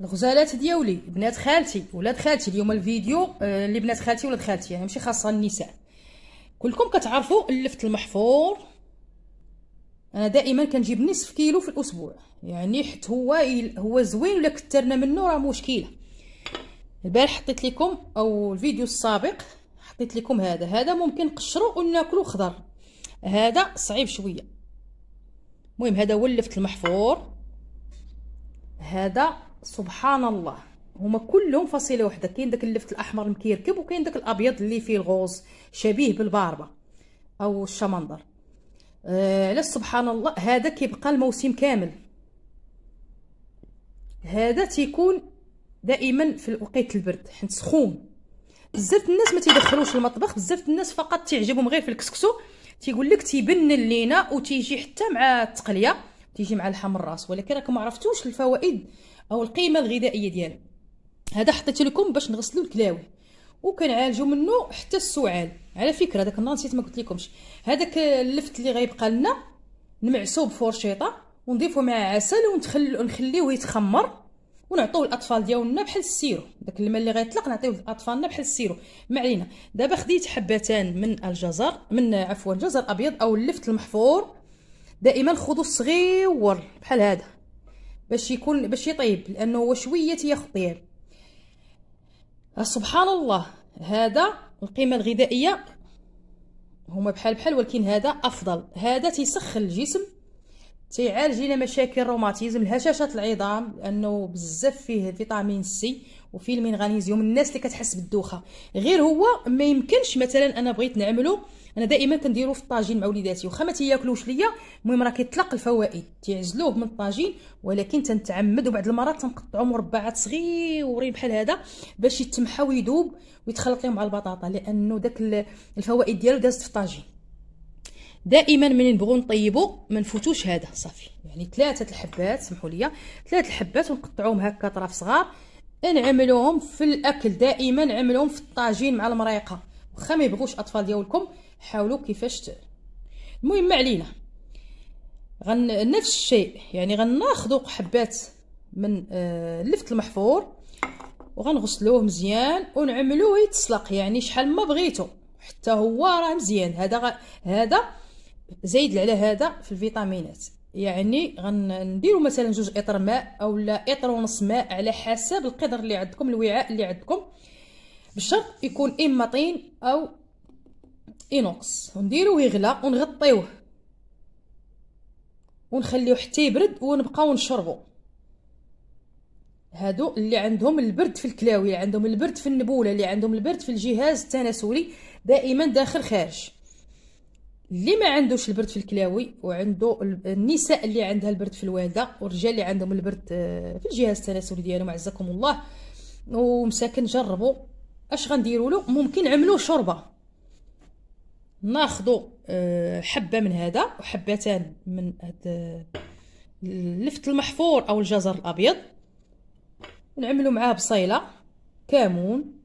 الغزالات دياولي بنات خالتي ولاد خالتي اليوم الفيديو آه، اللي بنات خالتي ولاد خالتي يعني ماشي خاصه النساء كلكم كتعرفوا اللفت المحفور انا دائما كنجيب نصف كيلو في الاسبوع يعني حيت هو هو زوين ولا كثرنا منه راه مشكله البارح حطيت لكم او الفيديو السابق حطيت لكم هذا هذا ممكن نقشرو وناكلو خضر هذا صعيب شويه المهم هذا هو اللفت المحفور هذا سبحان الله هما كلهم فصيله وحده كاين داك اللفت الاحمر مكيركب وكاين داك الابيض اللي فيه الغوز شبيه بالباربه او الشمندر آه علاش سبحان الله هذا كيبقى الموسم كامل هذا تيكون دائما في وقيت البرد حيت سخون بزاف الناس ما تيدخلوش المطبخ بزاف الناس فقط تعجبهم غير في الكسكسو تيقول لك تيبن لينا وتيجي حتى مع التقليه تيجي مع الحمر الراس ولكن راكم ما عرفتوش الفوائد او القيمه الغذائيه ديالو هذا حطيت لكم باش نغسلوا الكلاوي وكنعالجوا منه حتى السعال على فكره داك النهار نسيت ما قلت لكمش هذاك اللفت اللي غيبقى لنا نمعسوه بفرشيطه ونضيفو مع عسل ونخليه ونخليه يتخمر ونعطوه الاطفال ديالنا بحال السيرو داك الماء اللي غيطلق نعطيوه لاطفالنا بحال السيرو ما علينا دابا خديت حبتان من الجزر من عفوا جزر ابيض او اللفت المحفور دائما خذوا الصغير بحال هذا باش يكون باش يطيب لانه شويه تيخطير سبحان الله هذا القيمه الغذائيه هما بحال بحال ولكن هذا افضل هذا تيسخن الجسم تيعالج لنا مشاكل الروماتيزم الهشاشه العظام لانه بزاف فيه فيتامين سي وفيه المغنيزيوم الناس اللي كتحس بالدوخه غير هو ما يمكنش مثلا انا بغيت نعمله انا دائما كنديرو في الطاجين مع وليداتي واخا ما تياكلوش ليا المهم راه كيطلق الفوائد تيعزلوه من الطاجين ولكن تنتعمد وبعض المرات تنقطعو مربعات صغيورين بحال هذا باش يتمحى ويذوب ويتخلط ليه مع البطاطا لانه داك الفوائد ديالو دازت في الطاجين دائما منين نبغو نطيبو ما نفوتوش هذا صافي يعني ثلاثه الحبات سمحوا لي ثلاثه الحبات ونقطعوهم هكا طراف صغار نعملوهم في الاكل دائما نعملوهم في الطاجين مع المريقه واخا ما يبغوش الاطفال ديالكم حاولوا كيفاش ت... المهم ما علينا غن نفس الشيء يعني غناخذوا حبات من آه اللفت المحفور وغنغسلوه مزيان ونعملوه يتسلق يعني شحال ما بغيتو حتى هو راه مزيان هذا غ... هذا زايد على هذا في الفيتامينات يعني غنديروا مثلا جوج اطر ماء اولا اطر ونص ماء على حسب القدر اللي عندكم الوعاء اللي عندكم بالشرط يكون اما طين او اينوكس ونديروه يغلى ونغطيوه ونخليوه حتى يبرد ونبقاو نشربو هادو اللي عندهم البرد في الكلاوي اللي عندهم البرد في النبوله اللي عندهم البرد في الجهاز التناسلي دائما داخل خارج اللي ما عندوش البرد في الكلاوي وعنده النساء اللي عندها البرد في الوالده والرجال اللي عندهم البرد آه، في الجهاز التناسلي ديالهم نعم، عزكم الله ومساكن جربوا اش غنديروا له ممكن عملوا شوربه ناخذوا آه، حبه من هذا وحبتان من هذا آه، اللفت المحفور او الجزر الابيض ونعملوا معاه بصيله كمون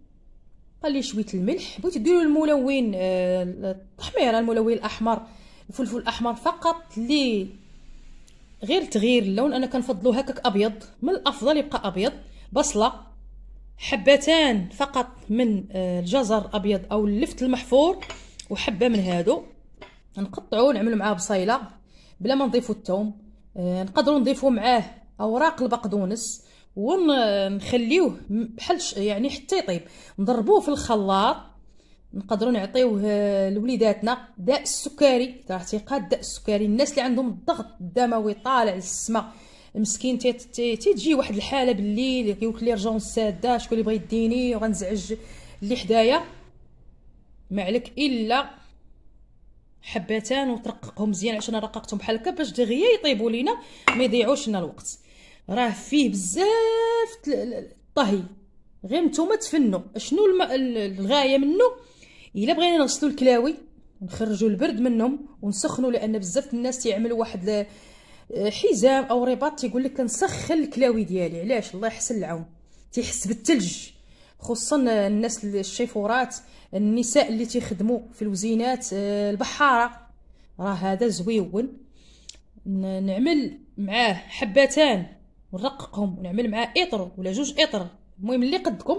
قال لي شويه الملح بغيت ديروا الملون آه، التحميره الملون الاحمر الفلفل الاحمر فقط لي غير تغيير اللون انا كنفضلو هكاك ابيض من الافضل يبقى ابيض بصله حبتان فقط من آه، الجزر ابيض او اللفت المحفور وحبه من هادو نقطعو نعملو معاه بصيله بلا ما نضيفو الثوم آه، نقدروا نضيفو معاه اوراق البقدونس ونخليوه بحال يعني حتى يطيب نضربوه في الخلاط نقدروا نعطيوه آه، لوليداتنا داء السكري ارتقاء داء السكري الناس اللي عندهم الضغط الدموي طالع للسما مسكين تيجي واحد الحاله بالليل لي رجون ساده شكون اللي بغى يديني وغنزعج اللي حدايا ما عليك الا حبتان وترققهم مزيان عشان رققتهم بحال هكا باش دغيا يطيبوا لينا ما يضيعوش لنا الوقت راه فيه بزاف الطهي غير نتوما تفنوا شنو الغايه منه الا بغينا نغسلوا الكلاوي نخرجوا البرد منهم ونسخنوا لان بزاف الناس يعملوا واحد حزام او رباط يقول لك كنسخن الكلاوي ديالي علاش الله يحسن العون تيحس بالثلج خصوصا الناس الشيفورات النساء اللي تيخدموا في الوزينات آه، البحاره راه هذا زويون نعمل معاه حبتان ونرققهم ونعمل معاه اطر ولا جوج اطر المهم اللي قدكم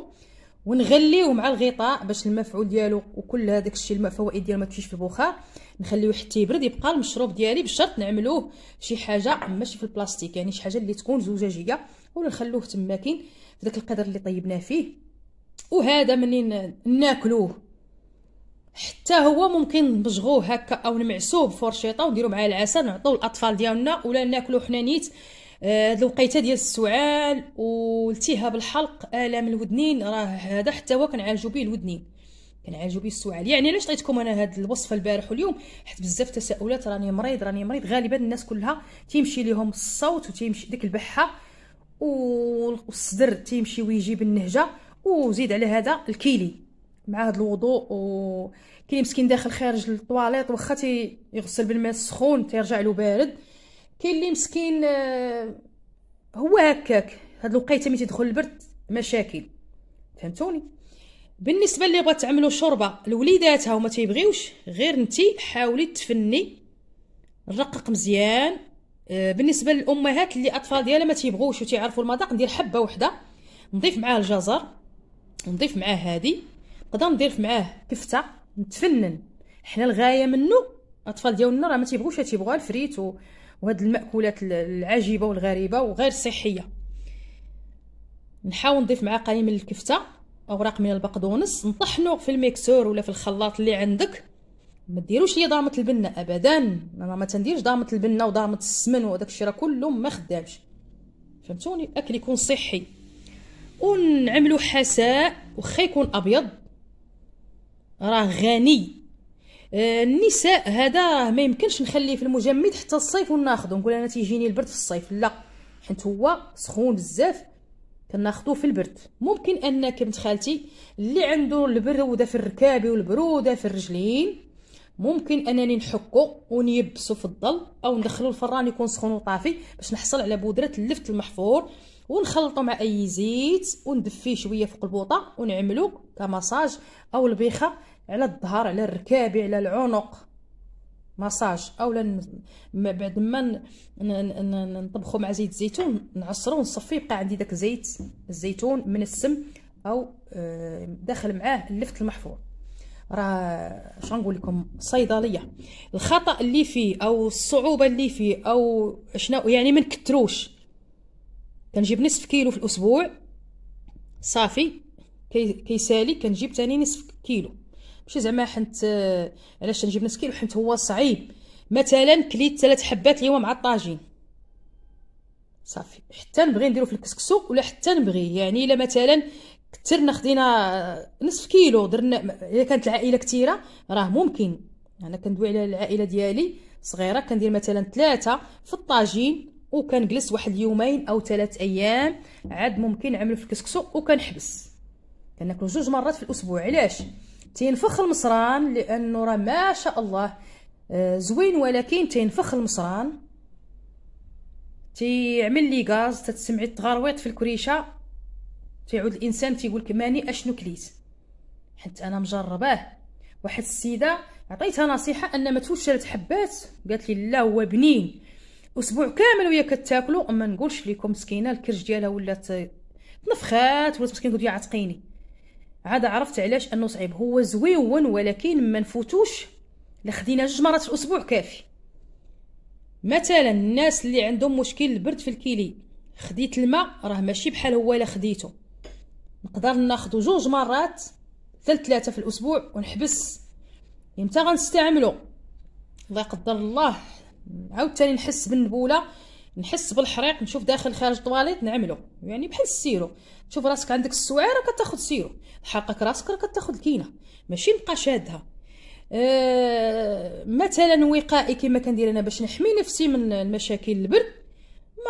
ونغليوه مع الغطاء باش المفعول ديالو وكل هذاك الشيء الفوائد ديالو ما تمشيش في البخار نخليوه حتى يبرد يبقى المشروب ديالي بشرط نعملوه شي حاجه ماشي في البلاستيك يعني شي حاجه اللي تكون زجاجيه ولا نخلوه تما كاين في داك القدر اللي طيبناه فيه وهذا منين ناكلوه حتى هو ممكن نبجغوه هكا او نمعسوه بفرشيطه ونديرو معاه العسل نعطوه الاطفال ديالنا ولا ناكلوه حنا نيت هاد آه، الوقيته ديال السعال والتهاب الحلق الام الودنين راه هذا حتى هو كنعالجو به الودنين كنعالجو به السعال يعني علاش عطيتكم انا هاد الوصفه البارح واليوم حيت بزاف تساؤلات راني مريض راني مريض غالبا الناس كلها تيمشي ليهم الصوت وتيمشي ديك البحه والصدر تيمشي ويجي بالنهجه وزيد على هذا الكيلي مع هذا الوضوء و كاين مسكين داخل خارج للطواليط واخا تيغسل بالماء السخون تيرجع له بارد كاين اللي مسكين آه، هو هكاك هاد الوقيته ملي تدخل البرد مشاكل فهمتوني بالنسبه اللي بغات تعملوا شوربه لوليداتها وما تيبغيوش غير انت حاولي تفني نرقق مزيان آه، بالنسبه للامهات اللي اطفال ديالها ما تيبغوش وتيعرفوا المذاق ندير حبه وحده نضيف معاه الجزر نضيف معاه هادي نقدر ندير معاه كفته نتفنن حنا الغايه منه الاطفال ديالنا راه ما تيبغوش تيبغوا الفريت وهاد الماكولات العجيبه والغريبه وغير صحيه نحاول نضيف مع قليل من الكفته اوراق من البقدونس نطحنو في الميكسور ولا في الخلاط اللي عندك ما ديروش ليا ضامه البنه ابدا انا ما تنديرش ضامه البنه وضامه السمن وداك الشيء راه كله ما خدامش فهمتوني الاكل يكون صحي ونعملو حساء وخا يكون ابيض راه غني آه، النساء هذا ما يمكنش نخليه في المجمد حتى الصيف وناخذه نقول انا تيجيني البرد في الصيف لا حيت هو سخون بزاف كناخذوه في البرد ممكن انك بنت خالتي اللي عنده البروده في الركاب والبروده في الرجلين ممكن انني نحكو ونيبسو في الظل او ندخلو الفران يكون سخون وطافي باش نحصل على بودره اللفت المحفور ونخلطو مع اي زيت وندفيه شويه فوق البوطه ونعملو كمساج او البيخه على الظهر على الركاب على العنق مساج اولا بعد ما نطبخو مع زيت الزيتون نعصرو ونصفي يبقى عندي داك زيت الزيتون من السم او آه، داخل معاه اللفت المحفور راه اش نقول لكم صيدليه الخطا اللي فيه او الصعوبه اللي فيه او شنو يعني ما نكثروش كنجيب نصف كيلو في الاسبوع صافي كيسالي كنجيب ثاني نصف كيلو ماشي زعما حنت آه، علاش تنجيب نص كيلو حنت هو صعيب مثلا كليت ثلاث حبات اليوم مع الطاجين صافي حتى نبغي نديرو في الكسكسو ولا حتى نبغي يعني الا مثلا كثرنا خدينا آه، نصف كيلو درنا الا كانت العائله كثيره راه ممكن انا كندوي على العائله ديالي صغيره كندير مثلا ثلاثه في الطاجين وكنجلس واحد يومين او ثلاث ايام عاد ممكن نعملو في الكسكسو وكنحبس كناكلو جوج مرات في الاسبوع علاش تينفخ المصران لانه راه ما شاء الله آه، زوين ولكن تينفخ المصران تيعمل لي غاز تتسمعي التغرويط في الكريشه تيعود الانسان تيقول لك ماني اشنو كليت حيت انا مجرباه واحد السيده عطيتها نصيحه ان ما توشلت حبات قالت لي لا هو بنين اسبوع كامل وهي كتاكلو اما نقولش لكم مسكينه الكرش ديالها ولات تنفخات ولات مسكينه قد عتقيني عاد عرفت علاش انه صعيب هو زويون ولكن ما نفوتوش خدينا جوج مرات في الاسبوع كافي مثلا الناس اللي عندهم مشكل البرد في الكيلي خديت الماء راه ماشي بحال هو الا خديته نقدر ناخذ جوج مرات ثلاث ثلاثه في الاسبوع ونحبس امتى غنستعملو الله يقدر الله عاوتاني نحس بالنبوله نحس بالحريق نشوف داخل خارج الطواليت نعمله يعني بحال السيرو تشوف راسك عندك السوعه راه كتاخذ سيرو حقك راسك راه كتاخذ الكينه ماشي نبقى شادها أه مثلا وقائي كما كندير انا باش نحمي نفسي من المشاكل البرد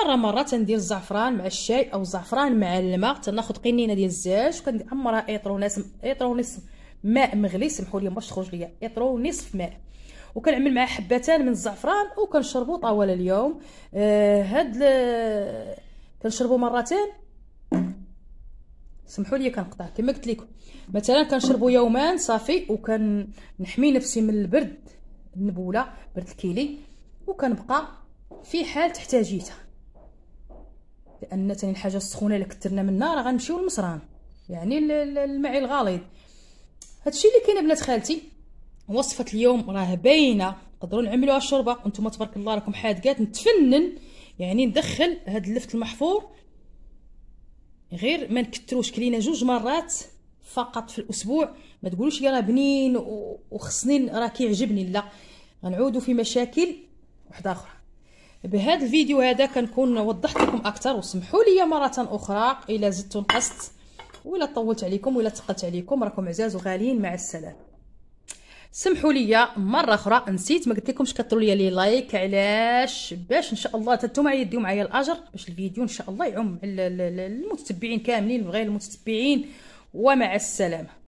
مره مره تندير الزعفران مع الشاي او الزعفران مع الماء تناخذ قنينه ديال الزاج وكنعمرها ايطرو نصف ماء مغلي سمحوا لي باش تخرج ليا ايطرو نصف ماء وكنعمل معاه حبتان من الزعفران وكنشربو طوال اليوم آه هاد كنشربو مرتين سمحوا لي كنقطع كما قلت لكم مثلا كنشربو يومان صافي وكنحمي نفسي من البرد النبوله برد الكيلي وكنبقى في حال تحتاجيتها لان ثاني الحاجه السخونه اللي كثرنا منها راه غنمشيو للمصران يعني المعي الغليظ هادشي اللي كاين بنات خالتي وصفة اليوم راه باينة تقدروا نعملوها شوربة وانتم تبارك الله راكم حادقات نتفنن يعني ندخل هاد اللفت المحفور غير ما نكتروش كلينا جوج مرات فقط في الاسبوع ما تقولوش راه بنين وخصني راه كيعجبني لا غنعودوا في مشاكل وحده اخرى بهذا الفيديو هذا كنكون وضحت لكم اكثر وسمحوا لي مره اخرى الا زدت ونقصت ولا طولت عليكم ولا ثقلت عليكم راكم عزاز وغاليين مع السلامه سمحوا لي مره اخرى نسيت ما قلت لكمش كثروا لي لي لايك علاش باش ان شاء الله تتو معايا يديو معايا الاجر باش الفيديو ان شاء الله يعم المتتبعين كاملين وغير المتتبعين ومع السلامه